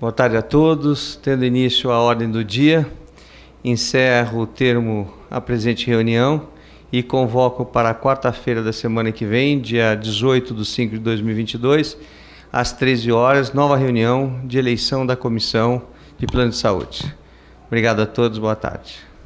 Boa tarde a todos. Tendo início a ordem do dia, encerro o termo a presente reunião e convoco para quarta-feira da semana que vem, dia 18 de 5 de 2022, às 13 horas, nova reunião de eleição da Comissão de Plano de Saúde. Obrigado a todos, boa tarde.